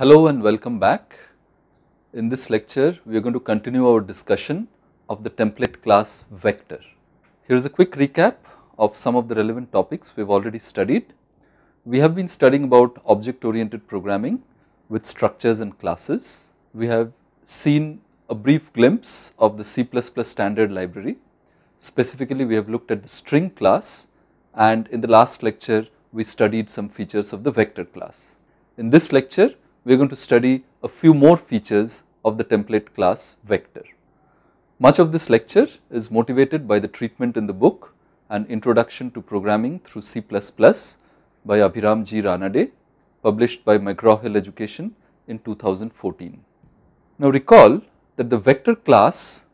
Hello and welcome back. In this lecture, we are going to continue our discussion of the template class vector. Here is a quick recap of some of the relevant topics we have already studied. We have been studying about object oriented programming with structures and classes. We have seen a brief glimpse of the C++ standard library. Specifically, we have looked at the string class and in the last lecture, we studied some features of the vector class. In this lecture, we are going to study a few more features of the template class vector. Much of this lecture is motivated by the treatment in the book An Introduction to Programming through C++ by Abhiram G. Ranade published by McGraw-Hill Education in 2014. Now recall that the vector class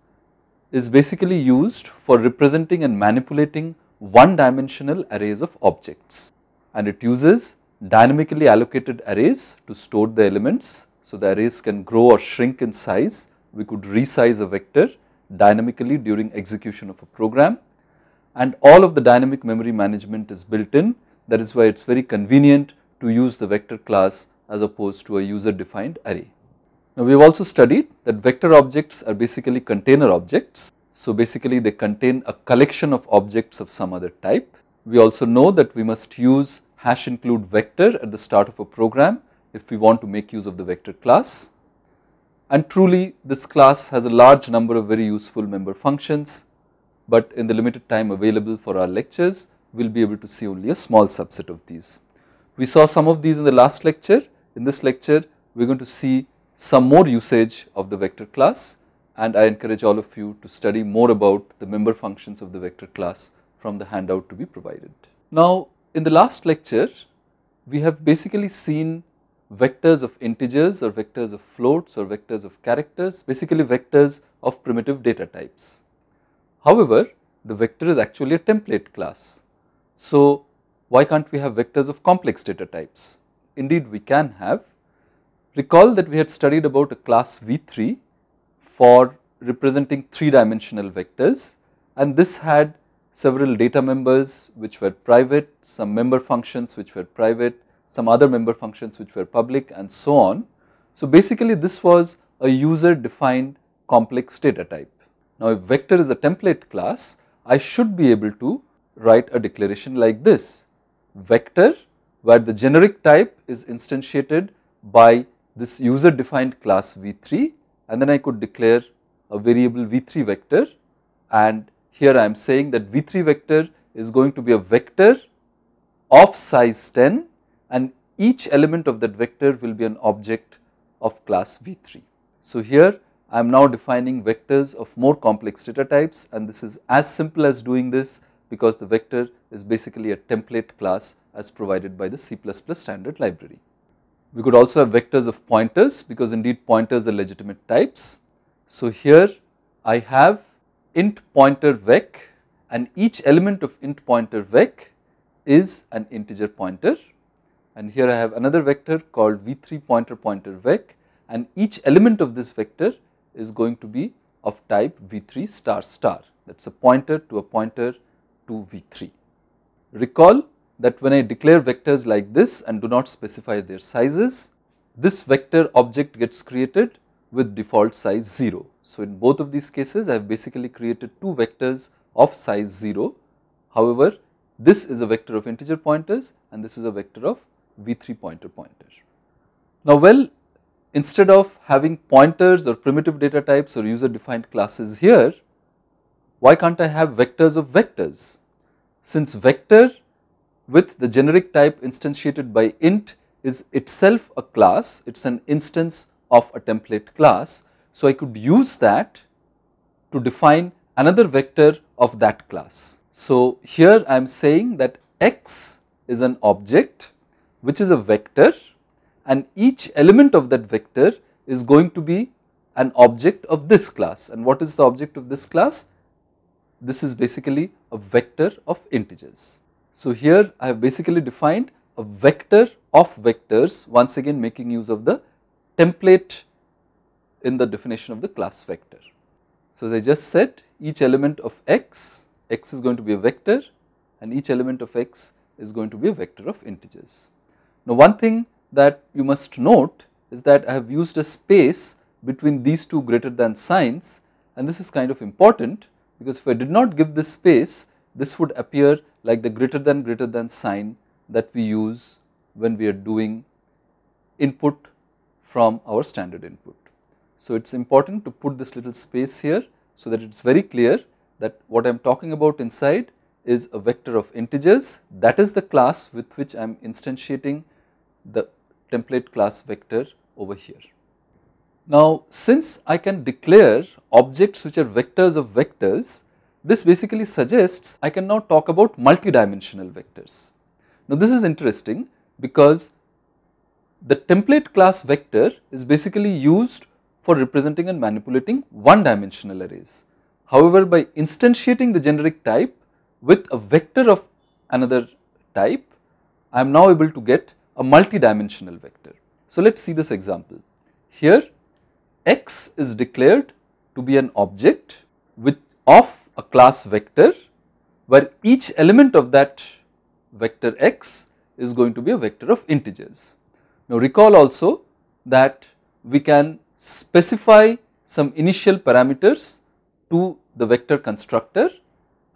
is basically used for representing and manipulating one dimensional arrays of objects and it uses dynamically allocated arrays to store the elements. So the arrays can grow or shrink in size. We could resize a vector dynamically during execution of a program and all of the dynamic memory management is built in. That is why it is very convenient to use the vector class as opposed to a user defined array. Now we have also studied that vector objects are basically container objects. So basically they contain a collection of objects of some other type. We also know that we must use hash include vector at the start of a program if we want to make use of the vector class. And truly this class has a large number of very useful member functions, but in the limited time available for our lectures, we will be able to see only a small subset of these. We saw some of these in the last lecture. In this lecture, we are going to see some more usage of the vector class and I encourage all of you to study more about the member functions of the vector class from the handout to be provided. Now, in the last lecture, we have basically seen vectors of integers or vectors of floats or vectors of characters, basically vectors of primitive data types. However, the vector is actually a template class. So, why can't we have vectors of complex data types? Indeed, we can have. Recall that we had studied about a class V3 for representing three dimensional vectors and this had several data members which were private, some member functions which were private, some other member functions which were public and so on. So basically this was a user defined complex data type. Now if vector is a template class, I should be able to write a declaration like this vector where the generic type is instantiated by this user defined class v3 and then I could declare a variable v3 vector and here I am saying that V3 vector is going to be a vector of size 10 and each element of that vector will be an object of class V3. So, here I am now defining vectors of more complex data types and this is as simple as doing this because the vector is basically a template class as provided by the C++ standard library. We could also have vectors of pointers because indeed pointers are legitimate types. So, here I have int pointer vec and each element of int pointer vec is an integer pointer and here I have another vector called v3 pointer pointer vec and each element of this vector is going to be of type v3 star star that is a pointer to a pointer to v3. Recall that when I declare vectors like this and do not specify their sizes, this vector object gets created with default size 0. So, in both of these cases I have basically created two vectors of size 0. However, this is a vector of integer pointers and this is a vector of v3 pointer pointer. Now, well instead of having pointers or primitive data types or user defined classes here, why can't I have vectors of vectors? Since vector with the generic type instantiated by int is itself a class, it is an instance of a template class. So, I could use that to define another vector of that class. So, here I am saying that x is an object which is a vector and each element of that vector is going to be an object of this class and what is the object of this class? This is basically a vector of integers. So, here I have basically defined a vector of vectors once again making use of the template in the definition of the class vector. So, as I just said each element of x, x is going to be a vector and each element of x is going to be a vector of integers. Now, one thing that you must note is that I have used a space between these two greater than signs and this is kind of important because if I did not give this space this would appear like the greater than greater than sign that we use when we are doing input from our standard input. So, it is important to put this little space here so that it is very clear that what I am talking about inside is a vector of integers that is the class with which I am instantiating the template class vector over here. Now since I can declare objects which are vectors of vectors this basically suggests I can now talk about multidimensional vectors. Now this is interesting because the template class vector is basically used for representing and manipulating one dimensional arrays. However, by instantiating the generic type with a vector of another type, I am now able to get a multi-dimensional vector. So, let us see this example. Here x is declared to be an object with of a class vector where each element of that vector x is going to be a vector of integers. Now recall also that we can specify some initial parameters to the vector constructor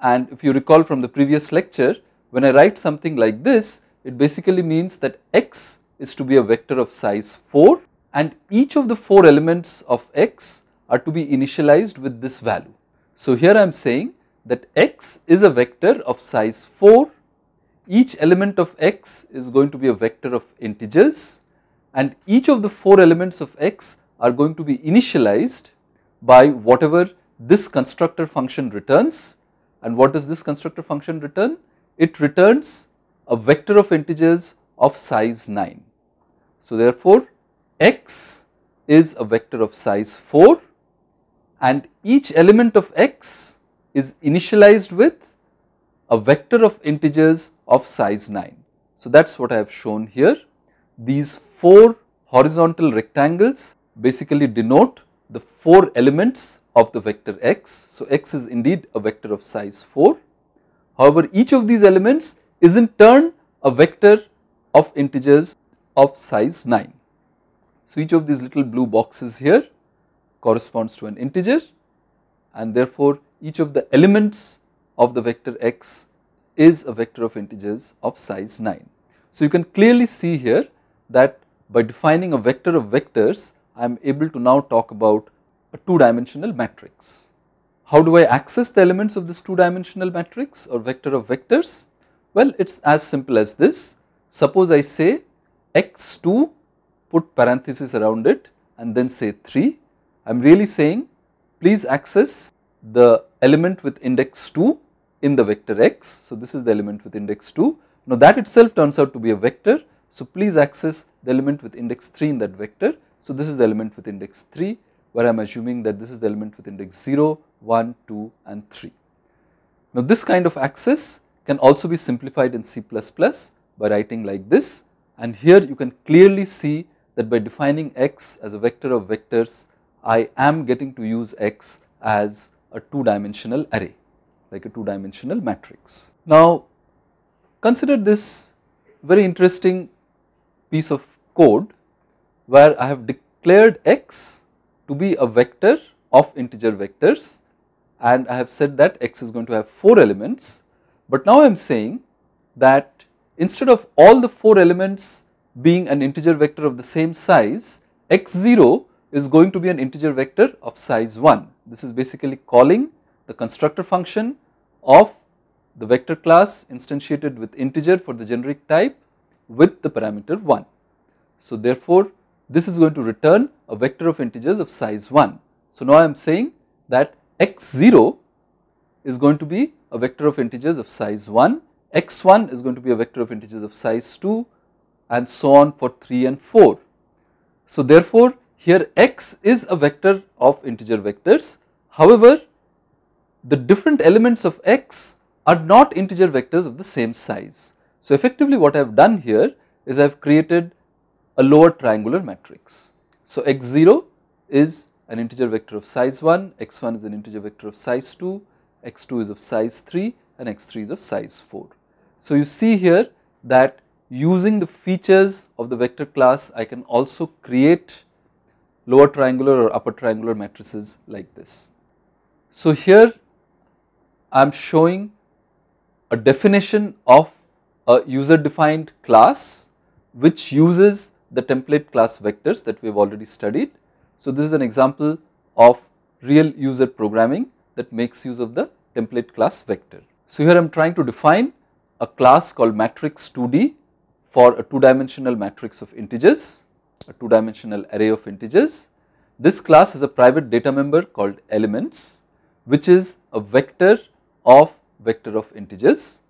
and if you recall from the previous lecture when I write something like this it basically means that x is to be a vector of size 4 and each of the 4 elements of x are to be initialized with this value. So here I am saying that x is a vector of size 4, each element of x is going to be a vector of integers and each of the 4 elements of x are going to be initialized by whatever this constructor function returns and what does this constructor function return? It returns a vector of integers of size 9. So, therefore, x is a vector of size 4 and each element of x is initialized with a vector of integers of size 9. So, that is what I have shown here. These four horizontal rectangles basically denote the four elements of the vector x. So, x is indeed a vector of size 4. However, each of these elements is in turn a vector of integers of size 9. So, each of these little blue boxes here corresponds to an integer and therefore, each of the elements of the vector x is a vector of integers of size 9. So, you can clearly see here that by defining a vector of vectors, I am able to now talk about a two dimensional matrix. How do I access the elements of this two dimensional matrix or vector of vectors? Well, it is as simple as this. Suppose I say x2 put parenthesis around it and then say 3. I am really saying please access the element with index 2 in the vector x. So, this is the element with index 2. Now, that itself turns out to be a vector so, please access the element with index 3 in that vector. So, this is the element with index 3 where I am assuming that this is the element with index 0, 1, 2 and 3. Now, this kind of access can also be simplified in C++ by writing like this and here you can clearly see that by defining x as a vector of vectors, I am getting to use x as a two dimensional array like a two dimensional matrix. Now, consider this very interesting piece of code where I have declared x to be a vector of integer vectors and I have said that x is going to have 4 elements. But now I am saying that instead of all the 4 elements being an integer vector of the same size, x0 is going to be an integer vector of size 1. This is basically calling the constructor function of the vector class instantiated with integer for the generic type with the parameter 1. So therefore, this is going to return a vector of integers of size 1. So now I am saying that x0 is going to be a vector of integers of size 1, x1 is going to be a vector of integers of size 2 and so on for 3 and 4. So therefore, here x is a vector of integer vectors. However, the different elements of x are not integer vectors of the same size. So, effectively what I have done here is I have created a lower triangular matrix. So, x0 is an integer vector of size 1, x1 is an integer vector of size 2, x2 is of size 3 and x3 is of size 4. So, you see here that using the features of the vector class I can also create lower triangular or upper triangular matrices like this. So, here I am showing a definition of a user defined class which uses the template class vectors that we have already studied. So, this is an example of real user programming that makes use of the template class vector. So, here I am trying to define a class called matrix 2D for a two dimensional matrix of integers, a two dimensional array of integers. This class has a private data member called elements which is a vector of vector of integers.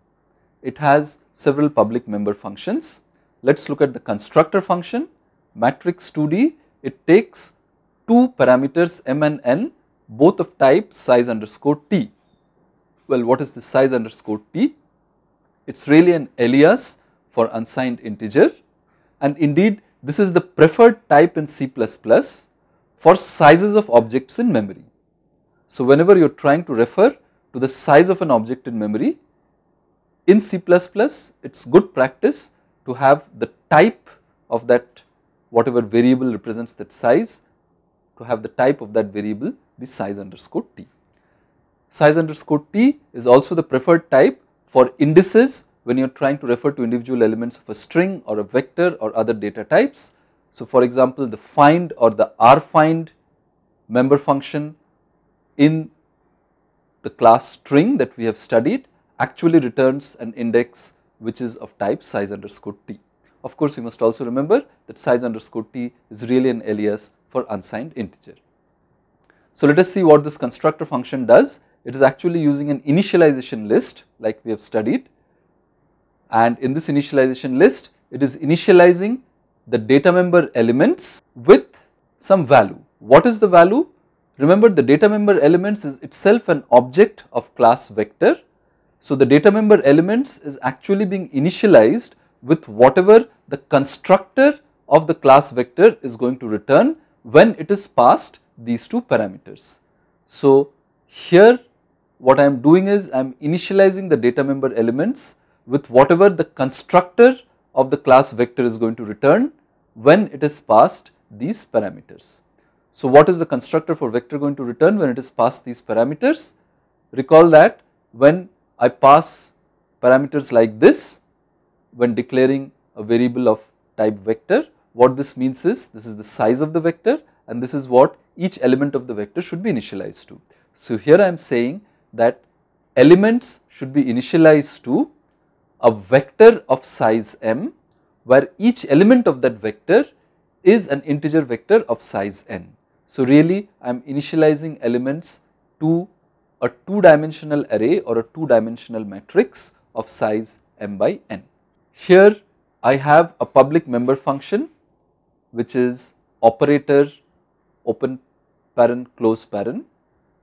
It has several public member functions. Let us look at the constructor function matrix 2D. It takes two parameters m and n both of type size underscore t. Well, what is the size underscore t? It is really an alias for unsigned integer and indeed this is the preferred type in C++ for sizes of objects in memory. So, whenever you are trying to refer to the size of an object in memory, in C++ it's good practice to have the type of that whatever variable represents that size to have the type of that variable be size underscore t. Size underscore t is also the preferred type for indices when you are trying to refer to individual elements of a string or a vector or other data types. So, for example, the find or the rfind member function in the class string that we have studied actually returns an index which is of type size underscore t. Of course, you must also remember that size underscore t is really an alias for unsigned integer. So, let us see what this constructor function does. It is actually using an initialization list like we have studied and in this initialization list, it is initializing the data member elements with some value. What is the value? Remember the data member elements is itself an object of class vector so, the data member elements is actually being initialized with whatever the constructor of the class vector is going to return when it is passed these two parameters. So, here what I am doing is I am initializing the data member elements with whatever the constructor of the class vector is going to return when it is passed these parameters. So, what is the constructor for vector going to return when it is passed these parameters? Recall that when I pass parameters like this when declaring a variable of type vector. What this means is this is the size of the vector and this is what each element of the vector should be initialized to. So, here I am saying that elements should be initialized to a vector of size m where each element of that vector is an integer vector of size n. So, really I am initializing elements to a two-dimensional array or a two-dimensional matrix of size m by n. Here I have a public member function which is operator open parent close parent.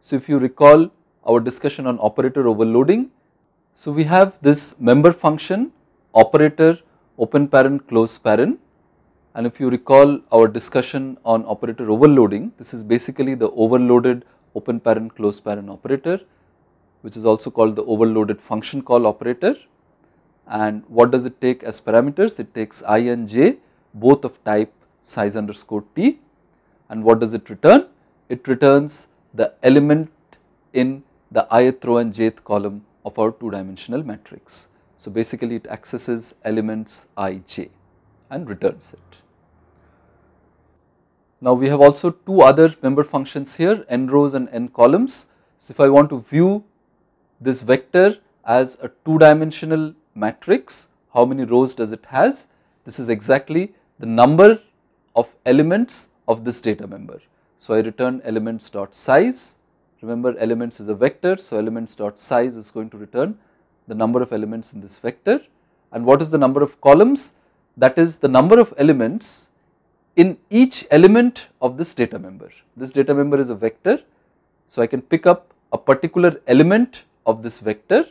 So, if you recall our discussion on operator overloading, so we have this member function operator open parent close parent and if you recall our discussion on operator overloading, this is basically the overloaded open parent close parent operator which is also called the overloaded function call operator and what does it take as parameters? It takes i and j both of type size underscore t and what does it return? It returns the element in the ith row and jth column of our two dimensional matrix. So, basically it accesses elements i j and returns it. Now we have also two other member functions here n rows and n columns. So if I want to view this vector as a two dimensional matrix, how many rows does it has? This is exactly the number of elements of this data member. So I return elements dot size. Remember elements is a vector, so elements dot size is going to return the number of elements in this vector. And what is the number of columns? That is the number of elements in each element of this data member. This data member is a vector. So, I can pick up a particular element of this vector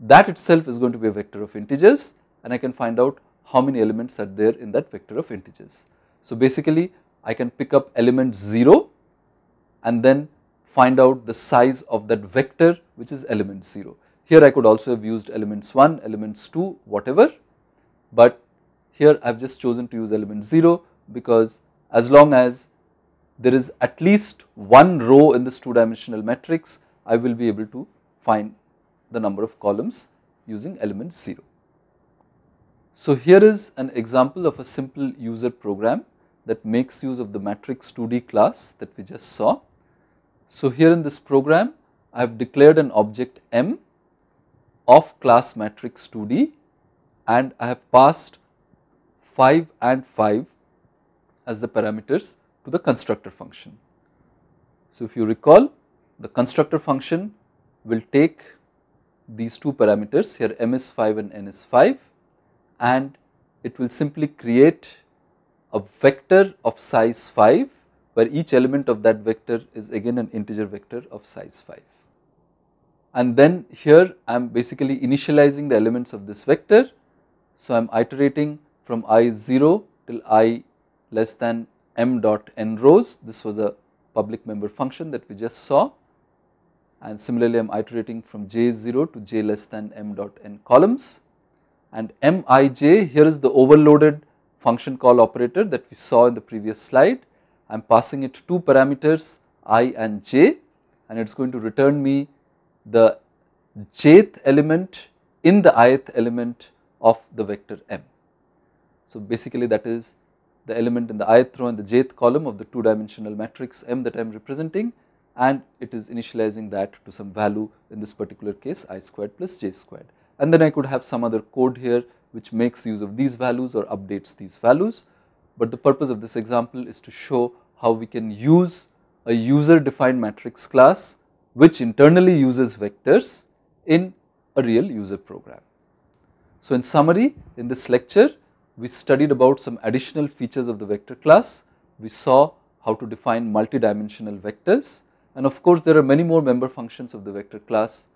that itself is going to be a vector of integers and I can find out how many elements are there in that vector of integers. So, basically I can pick up element 0 and then find out the size of that vector which is element 0. Here I could also have used elements 1, elements 2, whatever, but here I have just chosen to use element 0 because as long as there is at least one row in this two dimensional matrix, I will be able to find the number of columns using element 0. So, here is an example of a simple user program that makes use of the matrix 2D class that we just saw. So, here in this program I have declared an object M of class matrix 2D and I have passed 5 and 5 as the parameters to the constructor function. So, if you recall the constructor function will take these two parameters here m is 5 and n is 5 and it will simply create a vector of size 5 where each element of that vector is again an integer vector of size 5. And then here I am basically initializing the elements of this vector. So, I am iterating from i 0 till i less than m dot n rows. This was a public member function that we just saw and similarly I am iterating from j0 to j less than m dot n columns and mij here is the overloaded function call operator that we saw in the previous slide. I am passing it two parameters i and j and it is going to return me the jth element in the ith element of the vector m. So, basically that is the element in the ith row and the jth column of the two dimensional matrix M that I am representing and it is initializing that to some value in this particular case i squared plus j squared. And then I could have some other code here which makes use of these values or updates these values. But the purpose of this example is to show how we can use a user defined matrix class which internally uses vectors in a real user program. So in summary in this lecture we studied about some additional features of the vector class. We saw how to define multidimensional vectors and of course there are many more member functions of the vector class.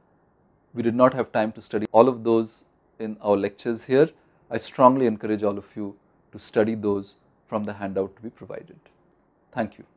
We did not have time to study all of those in our lectures here. I strongly encourage all of you to study those from the handout to be provided. Thank you.